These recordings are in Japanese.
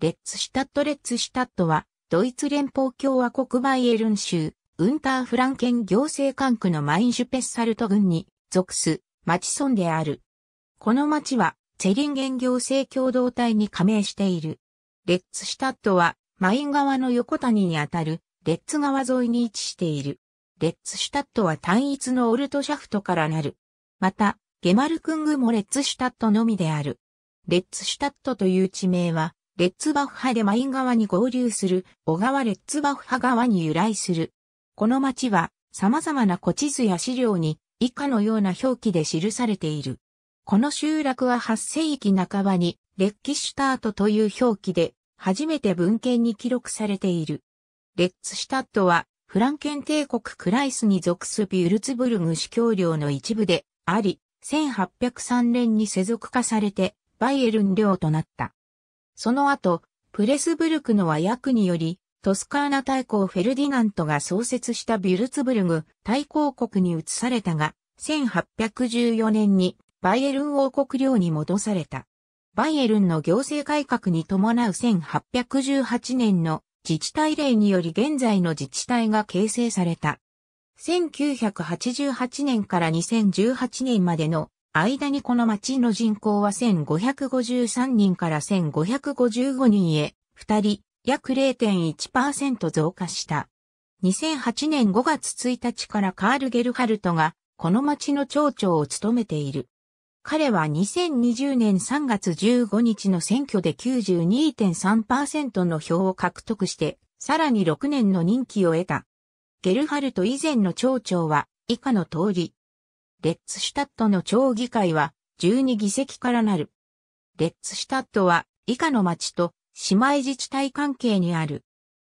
レッツシュタットレッツシュタットは、ドイツ連邦共和国バイエルン州、ウンターフランケン行政管区のマインシュペッサルト郡に属す町村である。この町は、ツェリンゲン行政共同体に加盟している。レッツシュタットは、マイン川の横谷にあたる、レッツ川沿いに位置している。レッツシュタットは単一のオルトシャフトからなる。また、ゲマルクングもレッツシュタットのみである。レッツシュタットという地名は、レッツバッハでマイン川に合流する小川レッツバッハ川に由来する。この町は様々な古地図や資料に以下のような表記で記されている。この集落は8世紀半ばにレッキシュタートという表記で初めて文献に記録されている。レッツシュタットはフランケン帝国クライスに属すビュルツブルグ司教領の一部であり、1803年に世俗化されてバイエルン領となった。その後、プレスブルクの和訳により、トスカーナ大公フェルディナントが創設したビュルツブルグ大公国に移されたが、1814年にバイエルン王国領に戻された。バイエルンの行政改革に伴う1818年の自治体令により現在の自治体が形成された。1988年から2018年までの間にこの町の人口は1553人から1555人へ、2人、約0.1%増加した。2008年5月1日からカール・ゲルハルトが、この町の町長を務めている。彼は2020年3月15日の選挙で92.3%の票を獲得して、さらに6年の任期を得た。ゲルハルト以前の町長は、以下の通り、レッツシュタットの町議会は12議席からなる。レッツシュタットは以下の町と姉妹自治体関係にある。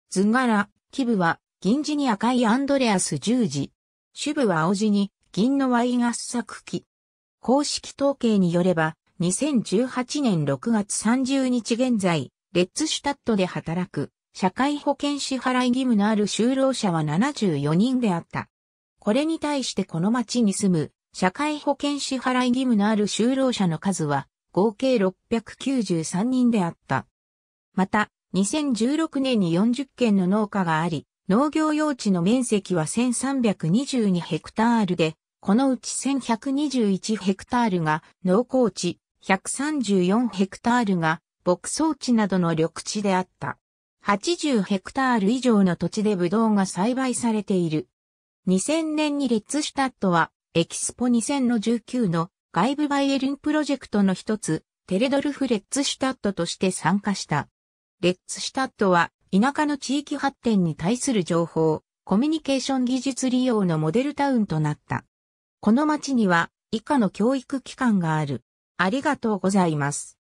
図柄、基部は銀地に赤いアンドレアス十字。主部は青地に銀のワイガス作機。公式統計によれば、2018年6月30日現在、レッツシュタットで働く社会保険支払い義務のある就労者は74人であった。これに対してこの町に住む社会保険支払い義務のある就労者の数は合計693人であった。また、2016年に40件の農家があり、農業用地の面積は1322ヘクタールで、このうち1121ヘクタールが農耕地、134ヘクタールが牧草地などの緑地であった。80ヘクタール以上の土地でブドウが栽培されている。2000年にレッツシュタットは、エキスポ2000の19の外部バイエルンプロジェクトの一つ、テレドルフ・レッツシュタットとして参加した。レッツシュタットは、田舎の地域発展に対する情報、コミュニケーション技術利用のモデルタウンとなった。この町には、以下の教育機関がある。ありがとうございます。